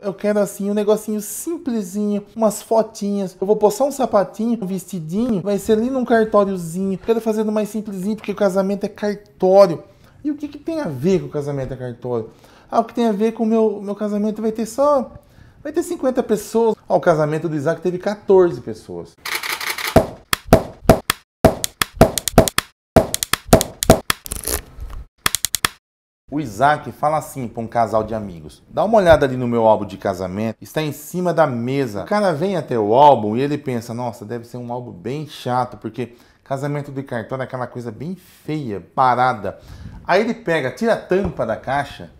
Eu quero assim um negocinho simplesinho, umas fotinhas. Eu vou postar um sapatinho, um vestidinho, vai ser ali num cartóriozinho. Quero fazer mais simplesinho porque o casamento é cartório. E o que, que tem a ver com o casamento é cartório? Ah, o que tem a ver com o meu, meu casamento vai ter só. Vai ter 50 pessoas. Ah, o casamento do Isaac teve 14 pessoas. O Isaac fala assim para um casal de amigos: dá uma olhada ali no meu álbum de casamento, está em cima da mesa. O cara vem até o álbum e ele pensa: nossa, deve ser um álbum bem chato, porque casamento de cartão é aquela coisa bem feia, parada. Aí ele pega, tira a tampa da caixa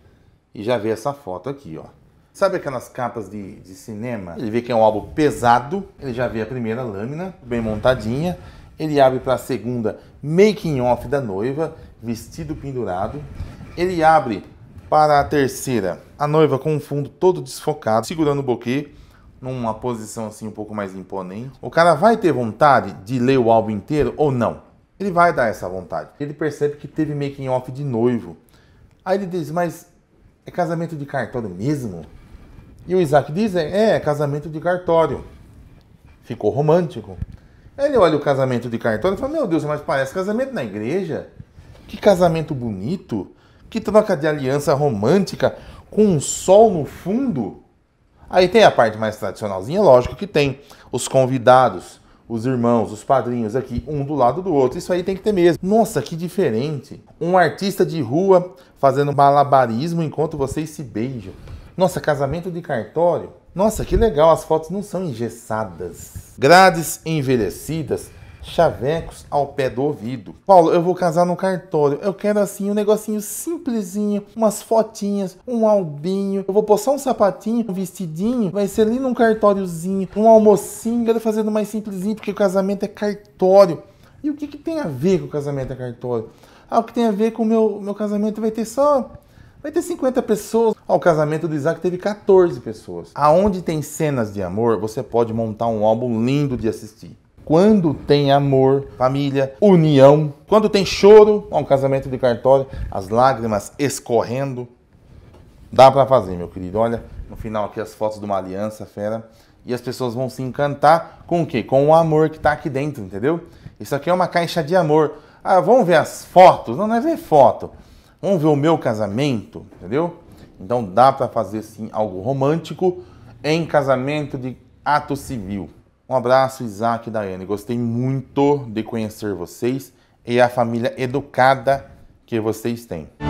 e já vê essa foto aqui, ó. Sabe aquelas capas de, de cinema? Ele vê que é um álbum pesado, ele já vê a primeira lâmina, bem montadinha. Ele abre para a segunda making off da noiva, vestido pendurado ele abre para a terceira. A noiva com o fundo todo desfocado, segurando o boquê numa posição assim um pouco mais imponente. O cara vai ter vontade de ler o álbum inteiro ou não? Ele vai dar essa vontade. Ele percebe que teve making off de noivo. Aí ele diz: "Mas é casamento de cartório mesmo?" E o Isaac diz: "É, é, é casamento de cartório." Ficou romântico. Aí ele olha o casamento de cartório e fala: "Meu Deus, mas parece casamento na igreja. Que casamento bonito." Que troca de aliança romântica com um sol no fundo? Aí tem a parte mais tradicionalzinha, lógico que tem. Os convidados, os irmãos, os padrinhos aqui, um do lado do outro. Isso aí tem que ter mesmo. Nossa, que diferente. Um artista de rua fazendo malabarismo enquanto vocês se beijam. Nossa, casamento de cartório. Nossa, que legal, as fotos não são engessadas. Grades envelhecidas chavecos ao pé do ouvido. Paulo, eu vou casar no cartório. Eu quero assim um negocinho simplesinho, umas fotinhas, um albinho. Eu vou pôr só um sapatinho, um vestidinho. Vai ser ali num cartóriozinho, um almocinho. Quero fazer mais simplesinho, porque o casamento é cartório. E o que, que tem a ver com o casamento é cartório? Ah, o que tem a ver com o meu, meu casamento vai ter só vai ter 50 pessoas. O casamento do Isaac teve 14 pessoas. Aonde tem cenas de amor, você pode montar um álbum lindo de assistir. Quando tem amor, família, união, quando tem choro, é um casamento de cartório, as lágrimas escorrendo, dá para fazer, meu querido. Olha, no final aqui as fotos de uma aliança fera e as pessoas vão se encantar com o quê? Com o amor que tá aqui dentro, entendeu? Isso aqui é uma caixa de amor. Ah, vamos ver as fotos? Não, não é ver foto. Vamos ver o meu casamento, entendeu? Então dá para fazer sim algo romântico em casamento de ato civil. Um abraço, Isaac e Daiane. Gostei muito de conhecer vocês e a família educada que vocês têm.